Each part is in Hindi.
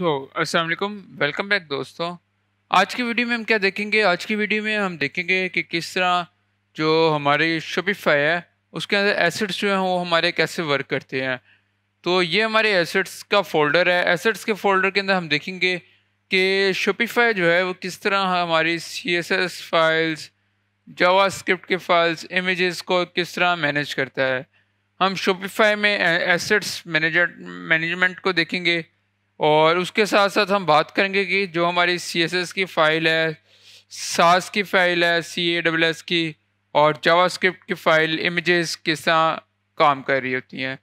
सो अस्सलाम वालेकुम वेलकम बैक दोस्तों आज की वीडियो में हम क्या देखेंगे आज की वीडियो में हम देखेंगे कि किस तरह जो हमारे शोपीफाई है उसके अंदर एसेट्स जो हैं वो हमारे कैसे वर्क करते हैं तो ये हमारे एसेट्स का फोल्डर है एसेट्स के फोल्डर के अंदर हम देखेंगे कि शोपीफाई जो है वो किस तरह हमारी C S S files JavaScript के फाइल्स इमेज़ को किस तरह मैनेज करता है हम शोपीफाई में एसेट्स मैनेजर मैनेजमेंट को देखेंगे और उसके साथ साथ हम बात करेंगे कि जो हमारी सी एस एस की फ़ाइल है सास की फ़ाइल है सी ए डब्ल एस की और जावास्क्रिप्ट की फ़ाइल इमेजेस किस तरह काम कर रही होती हैं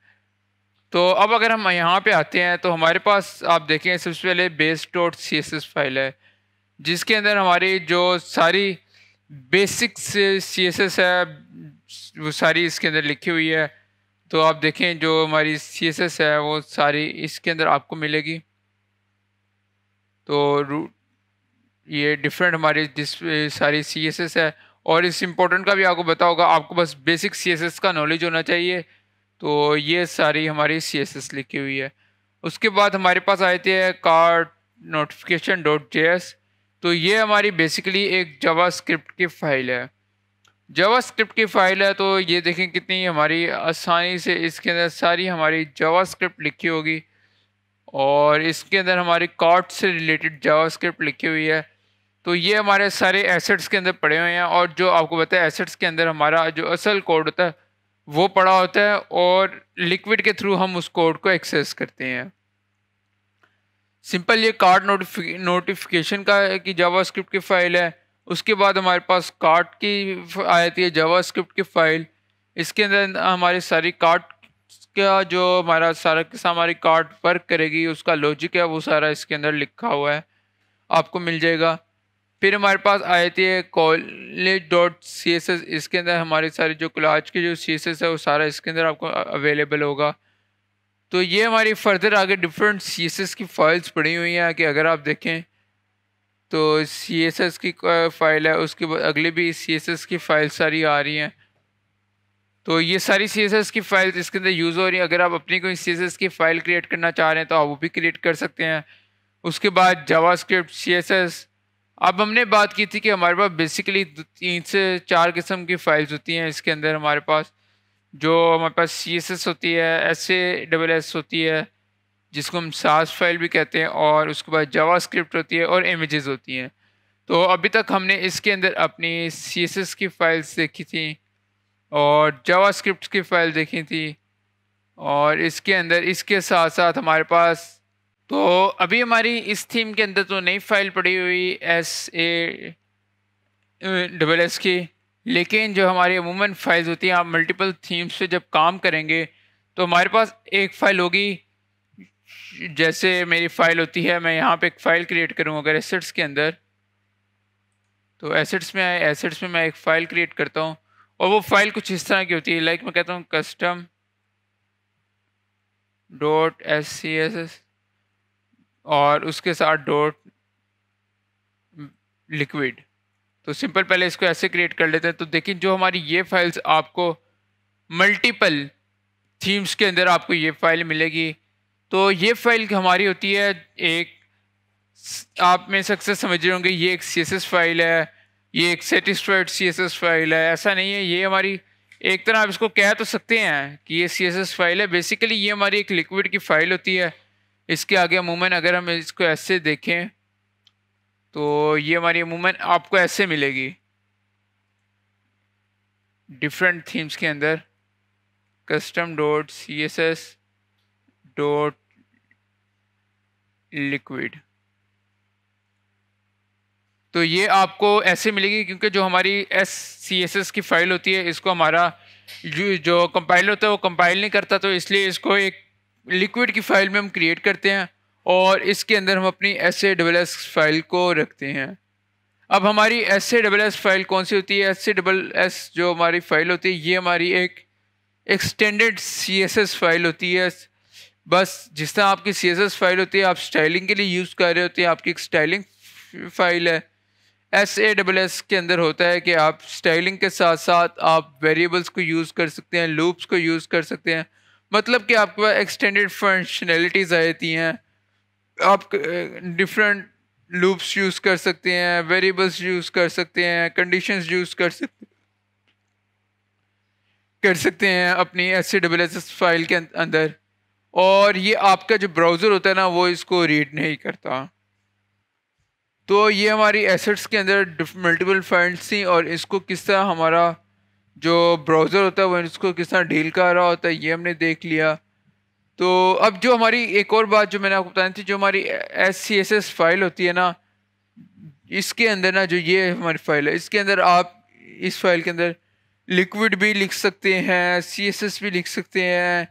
तो अब अगर हम यहाँ पे आते हैं तो हमारे पास आप देखें सबसे पहले base dot C S S file है जिसके अंदर हमारी जो सारी बेसिक सी एस एस है वो सारी इसके अंदर लिखी हुई है तो आप देखें जो हमारी सी एस एस है वो सारी इसके अंदर आपको मिलेगी तो ये डिफरेंट हमारे जिस सारी सी एस एस है और इस इम्पोर्टेंट का भी आपको बता होगा आपको बस बेसिक सी एस एस का नॉलेज होना चाहिए तो ये सारी हमारी सी एस एस लिखी हुई है उसके बाद हमारे पास आए थे card notification dot J S तो ये हमारी बेसिकली एक जावा स्क्रिप्ट की फ़ाइल है जावा स्क्रिप्ट की फ़ाइल है तो ये देखें कितनी हमारी आसानी से इसके अंदर सारी हमारी जावा स्क्रिप्ट लिखी होगी और इसके अंदर हमारी कार्ट से रिलेटेड जावास्क्रिप्ट लिखी हुई है तो ये हमारे सारे एसेट्स के अंदर पड़े हुए हैं और जो आपको पता है एसेट्स के अंदर हमारा जो असल कोड होता है वो पड़ा होता है और लिक्विड के थ्रू हम उस कोड को एक्सेस करते हैं सिंपल ये कार्ड नोटिफिकेशन का है कि जावास्क्रिप्ट की फ़ाइल है उसके बाद हमारे पास कार्ड की आ जाती है जावास्क्रिप्ट की फ़ाइल इसके अंदर हमारी सारी कार्ड का जो हमारा सारा किस्सा हमारी कार्ड वर्क करेगी उसका लॉजिक है वो सारा इसके अंदर लिखा हुआ है आपको मिल जाएगा फिर हमारे पास आई थी college dot C S S इसके अंदर हमारे सारे जो क्लाज के जो सी एस एस है वो सारा इसके अंदर आपको अवेलेबल होगा तो ये हमारी फर्दर आगे डिफरेंट सी एस एस की फ़ाइल्स पड़ी हुई हैं कि अगर आप देखें तो सी एस एस की फ़ाइल है उसके बाद अगले भी सी एस एस की फ़ाइल सारी आ रही हैं तो ये सारी सी की फाइल्स इसके अंदर यूज़ हो रही हैं अगर आप अपनी कोई सी की फ़ाइल क्रिएट करना चाह रहे हैं तो आप वो भी क्रिएट कर सकते हैं उसके बाद जावा स्क्रिप्ट सी अब हमने बात की थी कि हमारे पास बेसिकली तीन से चार किस्म की फ़ाइल्स होती हैं इसके अंदर हमारे पास जो हमारे पास सी होती है एस ए डबल एस होती है जिसको हम सास फाइल भी कहते हैं और उसके बाद जावा होती है और इमेजेस होती हैं तो अभी तक हमने इसके अंदर अपनी सी की फ़ाइल्स देखी थी और जावास्क्रिप्ट की फ़ाइल देखी थी और इसके अंदर इसके साथ साथ हमारे पास तो अभी हमारी इस थीम के अंदर तो नई फाइल पड़ी हुई एस ए डबल एस की लेकिन जो हमारी अमूमन फाइल्स होती हैं आप मल्टीपल थीम्स पे जब काम करेंगे तो हमारे पास एक फ़ाइल होगी जैसे मेरी फ़ाइल होती है मैं यहाँ पे एक फ़ाइल क्रिएट करूँगा अगर एसेट्स के अंदर तो एसेट्स में आए एसेट्स में मैं एक फ़ाइल क्रिएट करता हूँ और वो फाइल कुछ इस तरह की होती है लाइक मैं कहता हूँ custom dot S C S S और उसके साथ डॉट लिक्विड तो सिंपल पहले इसको ऐसे क्रिएट कर लेते हैं तो देखिए जो हमारी ये फाइल्स आपको मल्टीपल थीम्स के अंदर आपको ये फाइल मिलेगी तो ये फाइल हमारी होती है एक आप में सक्सेस समझ रहे होंगे ये एक सी फाइल है ये एक सेटिस्फाइड सी फाइल है ऐसा नहीं है ये हमारी एक तरह आप इसको कह तो सकते हैं कि ये सी फाइल है बेसिकली ये हमारी एक लिक्विड की फ़ाइल होती है इसके आगे अमूमन अगर हम इसको ऐसे देखें तो ये हमारी अमूमन आपको ऐसे मिलेगी डिफरेंट थीम्स के अंदर custom dot C S S dot liquid तो ये आपको ऐसे मिलेगी क्योंकि जो हमारी एस सी एस एस की फ़ाइल होती है इसको हमारा जो जो कंपाइलर होता है वो कंपाइल नहीं करता तो इसलिए इसको एक लिक्विड की फ़ाइल में हम क्रिएट करते हैं और इसके अंदर हम अपनी S A double S file को रखते हैं अब हमारी S A double S file कौन सी होती है एस ए डबल एस जो हमारी फ़ाइल होती है ये हमारी एक extended C S S file होती है बस जिस तरह आपकी सी एस एस फाइल होती है आप स्टाइलिंग के लिए यूज़ कर रहे होते हैं आपकी एक स्टाइलिंग फाइल है एस ए डबल एस के अंदर होता है कि आप स्टाइलिंग के साथ साथ आप वेरिएबल्स को यूज़ कर सकते हैं लूप्स को यूज़ कर सकते हैं मतलब कि आपके पास एक्सटेंडेड फंक्शनैलिटीज़ आ जाती हैं आप डिफरेंट लूप्स यूज़ कर सकते हैं वेरिएबल्स यूज़ कर सकते हैं कंडीशंस यूज़ कर सकते कर सकते हैं अपनी S A double S S file के अंदर और ये आपका जो ब्राउज़र होता है ना वो इसको रीड नहीं करता तो ये हमारी एसेट्स के अंदर मल्टीपल फाइल्स थी और इसको किस तरह हमारा जो ब्राउज़र होता है वो इसको किस तरह डील कर रहा होता है ये हमने देख लिया तो अब जो हमारी एक और बात जो मैंने आपको बतानी थी जो हमारी S C S S file होती है ना इसके अंदर ना जो ये हमारी फाइल है इसके अंदर आप इस फाइल के अंदर लिक्विड भी लिख सकते हैं सी एस एस भी लिख सकते हैं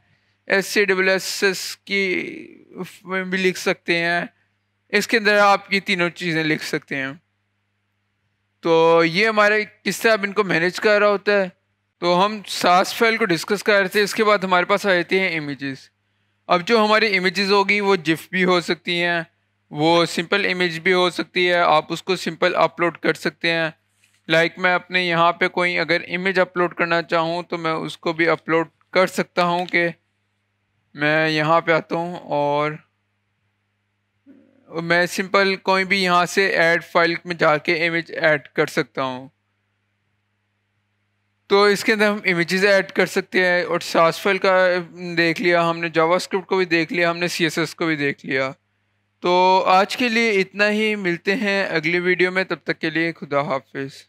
S C W S S की भी लिख सकते हैं इसके अंदर आप ये तीनों चीज़ें लिख सकते हैं तो ये हमारे किस तरह आप इनको मैनेज कर रहा होता है तो हम सास फाइल को डिस्कस कर रहे थे इसके बाद हमारे पास आ जाती हैं इमेजेस अब जो हमारी इमेजेस होगी वो जिफ भी हो सकती हैं वो सिंपल इमेज भी हो सकती है आप उसको सिंपल अपलोड कर सकते हैं लाइक like मैं अपने यहाँ पे कोई अगर इमेज अपलोड करना चाहूँ तो मैं उसको भी अपलोड कर सकता हूँ कि मैं यहाँ पर आता हूँ और मैं सिंपल कोई भी यहाँ से ऐड फाइल में जाके इमेज ऐड कर सकता हूँ तो इसके अंदर हम इमेजेस ऐड कर सकते हैं और सास फाइल का देख लिया हमने जावास्क्रिप्ट को भी देख लिया हमने सीएसएस को भी देख लिया तो आज के लिए इतना ही मिलते हैं अगली वीडियो में तब तक के लिए खुदा हाफिज़